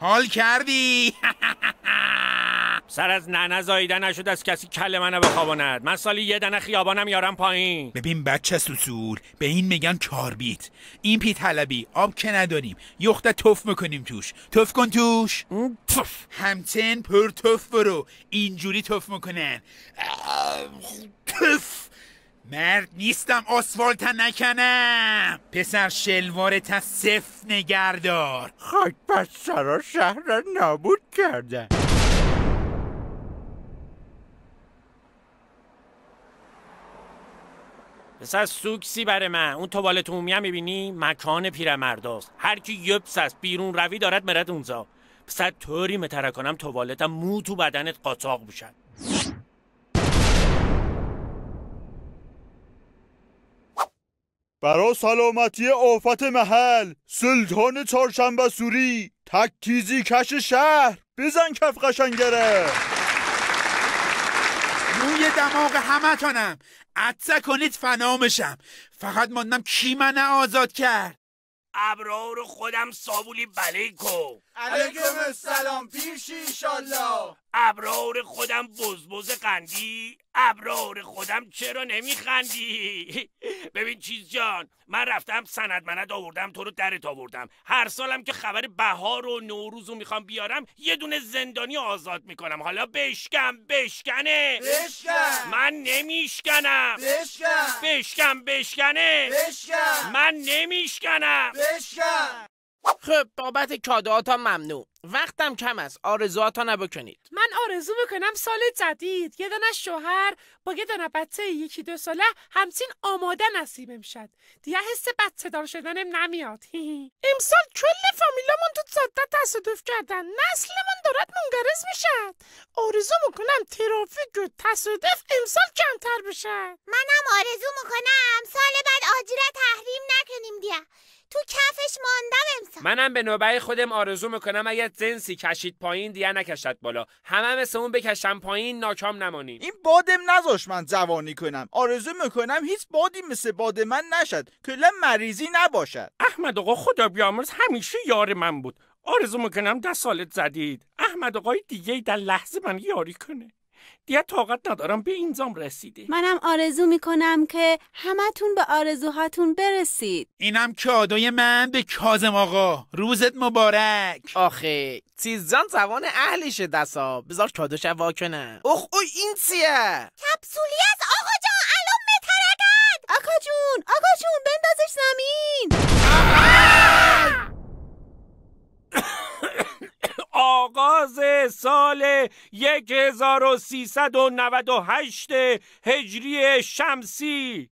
حال کردی سر از ننه زاییده نشد از کسی کل منو بخواباند من سالی یه دنه خیابانم یارم پایین ببین بچه سوسول به این میگن چار بیت این پی طلبی آب که نداریم یخته توف میکنیم توش توف کن توش توف همچن پر توف برو اینجوری توف میکنن مرد نیستم اسفالت نکنم پسر شلوارت از صف نگردار خاک پس سرا شهر نابود کرده پسر سوکسی بر من اون توالت عمومی هم میبینی مکان پیرمرداست هر کی یپس است بیرون روی دارد مرد اونزا پسر طوری مترکنم توالتم مو تو بدنت قاطاق بشن برا سلامتی آفت محل سلطان چارشنبه سوری تک کش شهر بزن کف قشنگره روی دماغ همه تانم عطسه کنید فنامشم فقط ماندم کی منه آزاد کرد ابرار خودم سابولی بلیکو علیکم السلام پیرشی ایشالله ابرار خودم بزبز قندی ابرار خودم چرا نمیخندی ببین چیز جان من رفتم سند مند آوردم تو رو درت آوردم هر سالم که خبر بهار و نوروز رو میخوام بیارم یه دونه زندانی آزاد میکنم حالا بشکم بشکنه بشکن من نمیشکنم بشکن بشکم بشکنه بشکن من نمیشکنم بشکن خب بابت تا ممنوع وقتم کم است آرزوهاتا نبکنید من آرزو میکنم سال جدید یه دانه شوهر با یه دانه بچه یکی دو ساله همچین آماده نصیبم شد دیگه حس بچه دار شدنم نمیاد امسال کل فامیلامون تو جاده تصادف کردن نسلمون دارد منقرض میشد آرزو میکنم ترافیک و تصادف امسال کمتر بشه منم آرزو میکنم سال بعد آجیره تحریم نکنیم دیگه تو کفش مانده منم به نوبه خودم آرزو میکنم اگر جنسی کشید پایین دیگه نکشد بالا همه مثل اون بکشم پایین ناکام نمانیم این بادم نذاش من جوانی کنم آرزو میکنم هیچ بادی مثل باد من نشد کلا مریضی نباشد احمد آقا خدا بیامرز همیشه یار من بود آرزو میکنم ده سالت زدید احمد آقای دیگه در لحظه من یاری کنه دیگه طاقت ندارم به اینجام رسیده منم آرزو میکنم که همتون به آرزوهاتون برسید اینم کادوی من به کازم آقا روزت مبارک آخه تیزجان زبان اهلشه دستا بذار کادوش واکنه اوه اخ این چیه کپسولیه آغاز سال 1398 هجری شمسی